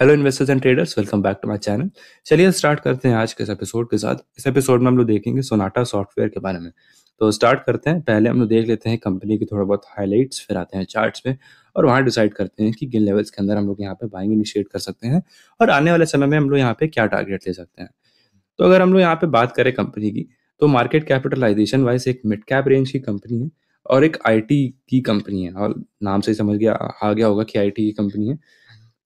Hello investors and traders welcome back to my channel चलिए start करते हैं आज के इस एपिसोड के साथ इस एपिसोड में हम लोग देखेंगे सोनाटा सॉफ्टवेयर के बारे में तो स्टार्ट करते हैं पहले हम लोग देख लेते हैं कंपनी के थोड़ा बहुत हाईलाइट्स फिर आते हैं चार्ट्स में और वहाँ डिसाइड करते हैं कि किन लेवल्स के अंदर हम लोग यहाँ पे बाइंग इनिशिएट कर सकते हैं और आने वाले समय में हम लोग यहाँ पे क्या टारगेट ले सकते हैं तो अगर हम लोग यहाँ पे बात करें कंपनी की तो मार्केट कैपिटलाइजेशन वाइज एक मिड कैप रेंज की कंपनी है और एक आईटी की कंपनी है और नाम से समझ गया आ गया होगा कि आईटी की कंपनी है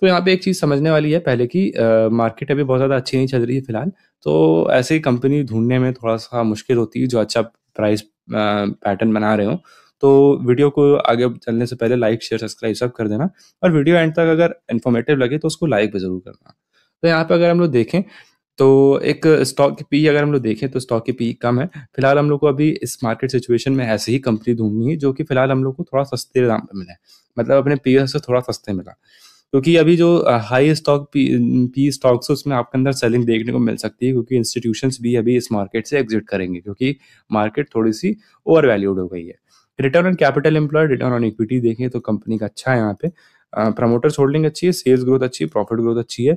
तो यहाँ पे एक चीज़ समझने वाली है पहले की मार्केट अभी बहुत ज़्यादा अच्छी नहीं चल रही है फिलहाल तो ऐसे ही कंपनी ढूंढने में थोड़ा सा मुश्किल होती है जो अच्छा प्राइस पैटर्न बना रहे हो तो वीडियो को आगे चलने से पहले लाइक शेयर सब्सक्राइब सब कर देना और वीडियो एंड तक अगर इन्फॉर्मेटिव लगे तो उसको लाइक भी ज़रूर करना तो यहाँ पर अगर हम लोग देखें तो एक स्टॉक की पी अगर हम लोग देखें तो स्टॉक की पी कम है फिलहाल हम लोग को अभी इस मार्केट सिचुएशन में ऐसी ही कंपनी ढूंढनी है जो कि फिलहाल हम लोग को थोड़ा सस्ते दाम पर मिले मतलब अपने पी से थोड़ा सस्ते मिला क्योंकि अभी जो high stock P, P stocks उसमें आपके अंदर सेलिंग देखने को मिल सकती है क्योंकि इंस्टीट्यूशन भी अभी इस मार्केट से एग्जिट करेंगे क्योंकि मार्केट थोड़ी सी ओवर वैल्यूड हो गई है return on capital employ return on equity देखें तो कंपनी का अच्छा है यहाँ पे प्रमोटर्स होल्डिंग अच्छी है सेल्स ग्रोथ अच्छी है प्रॉफिट ग्रोथ अच्छी है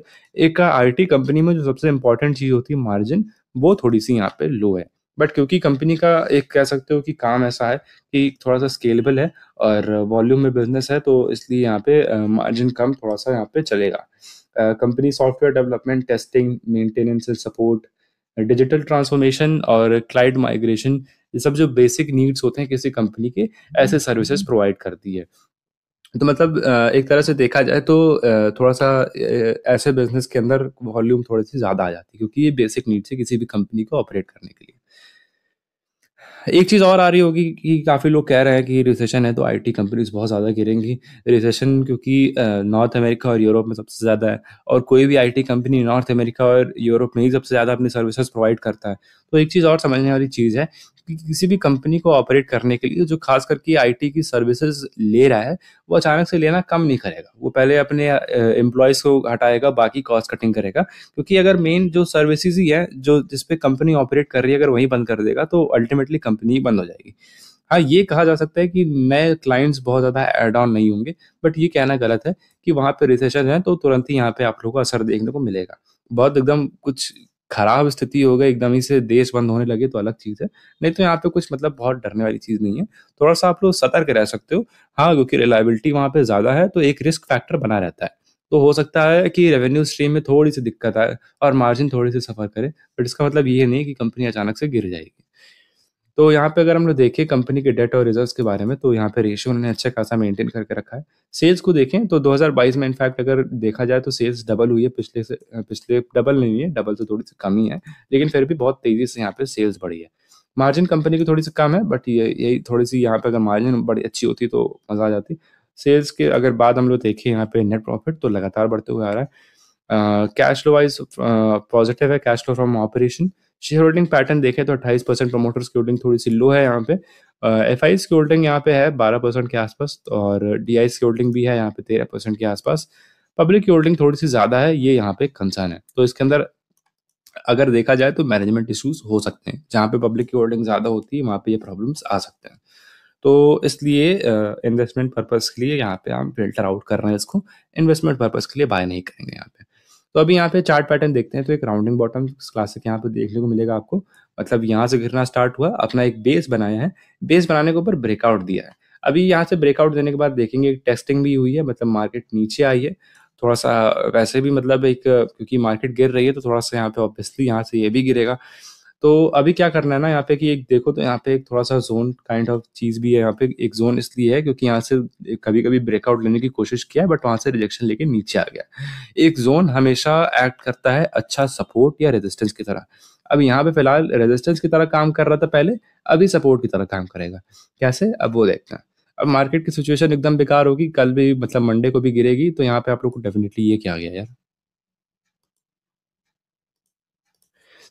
एक आईटी कंपनी में जो सबसे इंपॉर्टेंट चीज़ होती है मार्जिन वो थोड़ी सी यहाँ पे लो है बट क्योंकि कंपनी का एक कह सकते हो कि काम ऐसा है कि थोड़ा सा स्केलेबल है और वॉल्यूम में बिजनेस है तो इसलिए यहाँ पे मार्जिन कम थोड़ा सा यहाँ पे चलेगा company software development testing maintenance and support digital transformation और क्लाइड माइग्रेशन ये सब जो बेसिक नीड्स होते हैं किसी कंपनी के ऐसे सर्विसेज हम्म। प्रोवाइड करती है तो मतलब एक तरह से देखा जाए तो थोड़ा सा ऐसे बिजनेस के अंदर वॉल्यूम थोड़ी सी ज़्यादा आ जाती है क्योंकि ये बेसिक नीड्स है किसी भी कंपनी को ऑपरेट करने के लिए एक चीज़ और आ रही होगी कि काफ़ी लोग कह रहे हैं कि रिसेशन है तो आईटी कंपनीज बहुत ज़्यादा गिरेंगी रिसेशन क्योंकि नॉर्थ अमेरिका और यूरोप में सबसे ज़्यादा है और कोई भी आईटी कंपनी नॉर्थ अमेरिका और यूरोप में ही सबसे ज़्यादा अपनी सर्विसेज प्रोवाइड करता है तो एक चीज़ और समझने वाली चीज़ है कि किसी भी कंपनी को ऑपरेट करने के लिए जो खास करके आई की सर्विसेज ले रहा है वो अचानक से लेना कम नहीं करेगा वो पहले अपने एम्प्लॉयज़ को हटाएगा बाकी कॉस्ट कटिंग करेगा क्योंकि अगर मेन जो सर्विसेज ही है जो जिसपे कंपनी ऑपरेट कर रही है अगर वही बंद कर देगा तो अल्टीमेटली कंपनी बंद हो जाएगी हाँ ये कहा जा सकता है कि नए क्लाइंट्स बहुत ज़्यादा एड ऑन नहीं होंगे बट ये कहना गलत है कि वहां पे रिसेशन है तो तुरंत ही यहाँ पे आप लोगों को असर देखने को मिलेगा बहुत एकदम कुछ खराब स्थिति हो गई एकदम ही से देश बंद होने लगे तो अलग चीज़ है नहीं तो यहाँ पे कुछ मतलब बहुत डरने वाली चीज़ नहीं है थोड़ा सा आप लोग सतर्क रह सकते हो हाँ क्योंकि रिलायबिलिटी वहाँ पे ज़्यादा है तो एक रिस्क फैक्टर बना रहता है तो हो सकता है कि रेवेन्यू स्ट्रीम में थोड़ी सी दिक्कत आए और मार्जिन थोड़ी सी सफ़र करे बट इसका मतलब ये नहीं कि कंपनी अचानक से गिर जाएगी तो यहाँ पे अगर हम लोग देखें कंपनी के डेट और रिजर्व के बारे में तो यहाँ पे रेशियो उन्होंने अच्छा खासा मेंटेन करके रखा है सेल्स को देखें तो 2022 में इनफैक्ट अगर देखा जाए तो सेल्स डबल हुई है पिछले से पिछले डबल नहीं हुई है डबल से थोड़ी सी कम ही है लेकिन फिर भी बहुत तेज़ी से यहाँ पे सेल्स बढ़ी है मार्जिन कंपनी की थोड़ी सी कम है बट ये यही थोड़ी सी यहाँ पे अगर मार्जिन बड़ी अच्छी होती तो मज़ा आ जाती सेल्स के अगर बाद हम लोग देखें यहाँ पे नेट प्रॉफिट तो लगातार बढ़ते हुए आ रहा है कैश फ्लो वाइज पॉजिटिव है cash flow from operation share holding pattern देखें तो 28 परसेंट प्रमोटर्स की होल्डिंग थोड़ी सी लो है यहाँ पे एफ आई की होल्डिंग यहाँ पे है 12 परसेंट के आसपास और डी आई की होल्डिंग भी है यहाँ पे 13 परसेंट के आसपास पब्लिक की होल्डिंग थोड़ी सी ज़्यादा है ये यहाँ पे कंसर्न है तो इसके अंदर अगर देखा जाए तो मैनेजमेंट इश्यूज हो सकते हैं जहाँ पे पब्लिक की होल्डिंग ज़्यादा होती है वहाँ पे ये प्रॉब्लम्स आ सकते हैं तो इसलिए इन्वेस्टमेंट पर्पज़ के लिए यहाँ पे हम फिल्टर आउट कर रहे हैं इसको इन्वेस्टमेंट पर्पज़ के लिए बाय नहीं करेंगे यहाँ पे तो अभी यहाँ पे चार्ट पैटर्न देखते हैं तो एक राउंडिंग बॉटम क्लासिक यहाँ पे देखने को मिलेगा आपको मतलब यहाँ से घिरना स्टार्ट हुआ अपना एक बेस बनाया है बेस बनाने के ऊपर ब्रेकआउट दिया है अभी यहाँ से ब्रेकआउट देने के बाद देखेंगे टेस्टिंग भी हुई है मतलब मार्केट नीचे आई है थोड़ा सा वैसे भी मतलब एक क्योंकि मार्केट गिर रही है तो थोड़ा सा यहाँ पे ऑब्वियसली यहाँ से ये भी गिरेगा तो अभी क्या करना है ना यहाँ पे कि एक देखो तो यहाँ पे एक थोड़ा सा जोन काइंड ऑफ चीज भी है यहाँ पे एक जोन इसलिए है क्योंकि यहाँ से कभी कभी ब्रेकआउट लेने की कोशिश किया है बट वहां से रिजेक्शन लेके नीचे आ गया एक जोन हमेशा एक्ट करता है अच्छा सपोर्ट या रेजिस्टेंस की तरह अब यहाँ पे फिलहाल रेजिस्टेंस की तरह काम कर रहा था पहले अभी सपोर्ट की तरह काम करेगा कैसे अब वो देखना अब मार्केट की सिचुएशन एकदम बेकार होगी कल भी मतलब मंडे को भी गिरेगी तो यहाँ पे आप लोग को डेफिनेटली ये क्या गया यार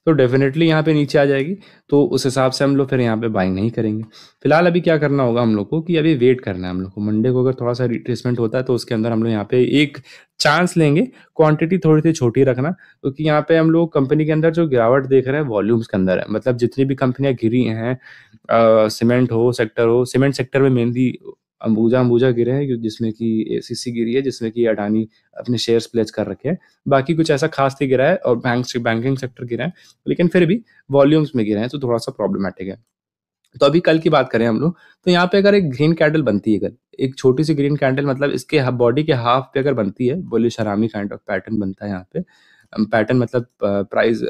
तो डेफिनेटली यहाँ पे नीचे आ जाएगी तो उस हिसाब से हम लोग फिर यहाँ पे बाइंग नहीं करेंगे फिलहाल अभी क्या करना होगा हम लोग को कि अभी वेट करना है हम लोग को मंडे को अगर थोड़ा सा रिट्रेसमेंट होता है तो उसके अंदर हम लोग यहाँ पे एक चांस लेंगे क्वांटिटी थोड़ी सी छोटी रखना क्योंकि तो यहाँ पे हम लोग कंपनी के अंदर जो गिरावट देख रहे हैं वॉल्यूम्स के अंदर है मतलब जितनी भी कंपनियां गिरी हैं सीमेंट हो सेक्टर हो सीमेंट सेक्टर में मेनली अंबुजा अंबुजा गिरे हैं जिसमें कि ए सी गिरी है जिसमें कि अडानी अपने शेयर्स प्लेज कर रखे हैं बाकी कुछ ऐसा खास नहीं गिरा है और बैंक बैंकिंग सेक्टर गिरा है लेकिन फिर भी वॉल्यूम्स में गिरे हैं तो थोड़ा सा प्रॉब्लमेटिक है तो अभी कल की बात करें हम लोग तो यहाँ पे अगर एक ग्रीन कैंडल बनती है कल एक छोटी सी ग्रीन कैंडल मतलब इसके बॉडी के हाफ पे अगर बनती है बोले शरामी काइंड ऑफ पैटर्न बनता है यहाँ पे पैटर्न मतलब प्राइस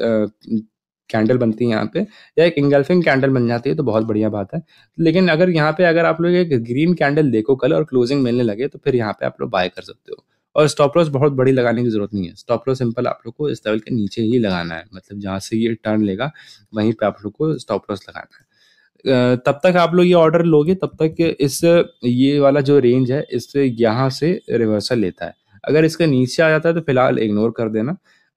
कैंडल बनती है यहाँ पे या एक इंगल्फिंग कैंडल बन जाती है तो बहुत बढ़िया बात है लेकिन अगर यहाँ पे अगर आप लोग एक ग्रीन कैंडल देखो कल और क्लोजिंग मिलने लगे तो फिर यहाँ पे आप लोग बाय कर सकते हो और स्टॉप लॉस बहुत बड़ी लगाने की जरूरत नहीं है स्टॉप लॉस सिंपल आप लोग को इस लेवल के नीचे ही लगाना है मतलब जहाँ से ये टर्न लेगा वहीं पर आप लोग को स्टॉप लॉस लगाना है तब तक आप लोग ये ऑर्डर लोगे तब तक इस ये वाला जो रेंज है इससे यहाँ से रिवर्सल लेता है अगर इसके नीचे आ जाता है तो फिलहाल इग्नोर कर देना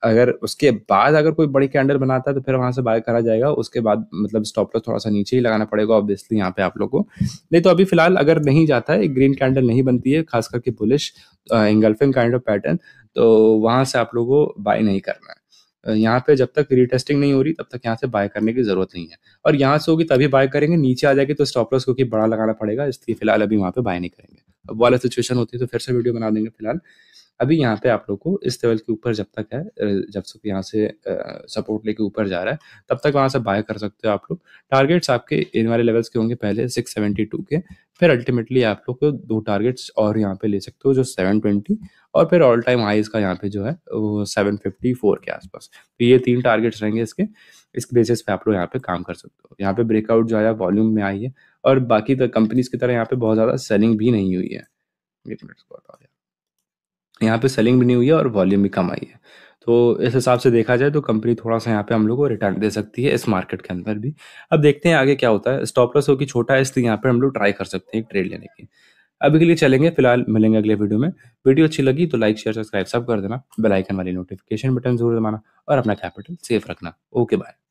अगर उसके बाद अगर कोई बड़ी कैंडल बनाता है तो फिर वहां से बाय करा जाएगा उसके बाद मतलब स्टॉप लॉस थोड़ा सा नीचे ही लगाना पड़ेगा ऑब्वियसली यहाँ पे आप लोग को नहीं तो अभी फिलहाल अगर नहीं जाता है ग्रीन कैंडल नहीं बनती है खास करके bullish engulfing kind of pattern तो वहां से आप लोगों को बाय नहीं करना है यहाँ पे जब तक रीटेस्टिंग नहीं हो रही तब तक यहाँ से बाय करने की जरूरत नहीं है और यहाँ से होगी तभी बाय करेंगे नीचे आ जाएगी तो स्टॉप लॉस क्योंकि बड़ा लगाना पड़ेगा इसलिए फिलहाल अभी वहाँ पे बाय नहीं करेंगे अब वाला सिचुएशन होती है तो फिर से वीडियो बना देंगे फिलहाल अभी यहाँ पे आप लोग को इस लेवल के ऊपर जब तक है जब तक यहाँ से सपोर्ट लेके ऊपर जा रहा है तब तक वहाँ से बाय कर सकते हो आप लोग टारगेट्स आपके इन वाले लेवल्स के होंगे पहले सिक्स सेवेंटी टू के फिर अल्टीमेटली आप लोग को दो टारगेट्स और यहाँ पे ले सकते हो जो सेवन ट्वेंटी और फिर ऑल टाइम हाई इसका यहाँ पे जो है वो फोर के आसपास तो ये तीन टारगेट्स रहेंगे इसके इसके बेसिस पे आप लोग यहाँ पे काम कर सकते हो यहाँ पे ब्रेकआउट जो आया वॉल्यूम में आई है और बाकी कंपनीज तो की तरह यहाँ पे बहुत ज़्यादा सेलिंग भी नहीं हुई है एक मिनट यहाँ पे सेलिंग भी नहीं हुई है और वॉल्यूम भी कम आई है। तो इस हिसाब से देखा जाए तो कंपनी थोड़ा-सा यहाँ पे हम लोग को रिटर्न दे सकती है इस मार्केट के अंदर भी। अब देखते हैं आगे क्या होता है। स्टॉप लॉस क्योंकि छोटा है इसलिए यहाँ पे हम लोग ट्राई कर सकते हैं एक ट्रेड लेने की। अभी के लिए चलेंगे फिलहाल मिलेंगे अगले वीडियो में। वीडियो अच्छी लगी तो लाइक, शेयर, सब्सक्राइब सब कर देना। बेल आइकन वाली नोटिफिकेशन बटन ज़रूर दबाना और अपना कैपिटल सेफ रखना। Okay bye.